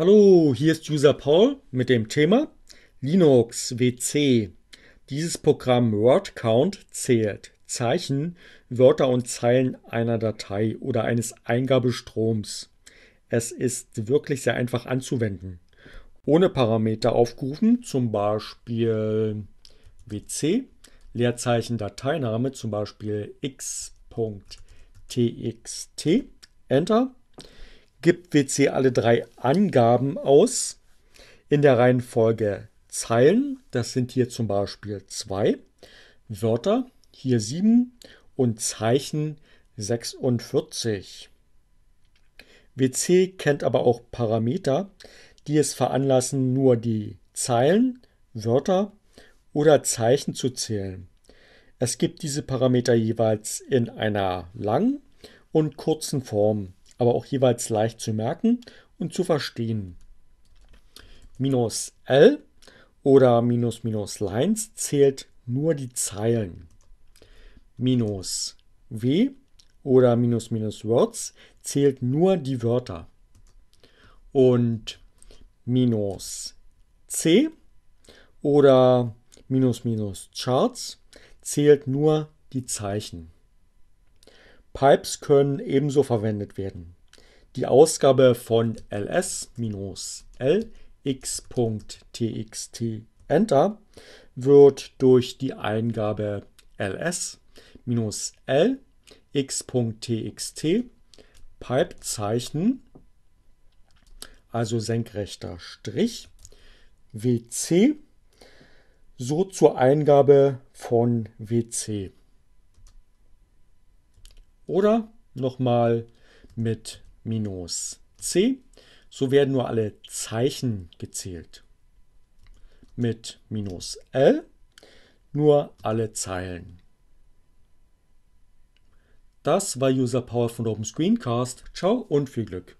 Hallo, hier ist User Paul mit dem Thema Linux WC. Dieses Programm WordCount zählt Zeichen, Wörter und Zeilen einer Datei oder eines Eingabestroms. Es ist wirklich sehr einfach anzuwenden. Ohne Parameter aufgerufen, zum Beispiel WC, Leerzeichen Dateiname, zum Beispiel x.txt, Enter gibt WC alle drei Angaben aus in der Reihenfolge Zeilen, das sind hier zum Beispiel zwei, Wörter, hier sieben und Zeichen 46. WC kennt aber auch Parameter, die es veranlassen, nur die Zeilen, Wörter oder Zeichen zu zählen. Es gibt diese Parameter jeweils in einer langen und kurzen Form aber auch jeweils leicht zu merken und zu verstehen. Minus L oder minus minus Lines zählt nur die Zeilen. Minus W oder minus minus Words zählt nur die Wörter. Und minus C oder minus minus Charts zählt nur die Zeichen. Pipes können ebenso verwendet werden. Die Ausgabe von ls-lx.txt Enter wird durch die Eingabe ls-lx.txt Pipezeichen, also senkrechter Strich, wc so zur Eingabe von wc. Oder nochmal mit minus c. So werden nur alle Zeichen gezählt. Mit minus l nur alle Zeilen. Das war User Power von Open Screencast. Ciao und viel Glück.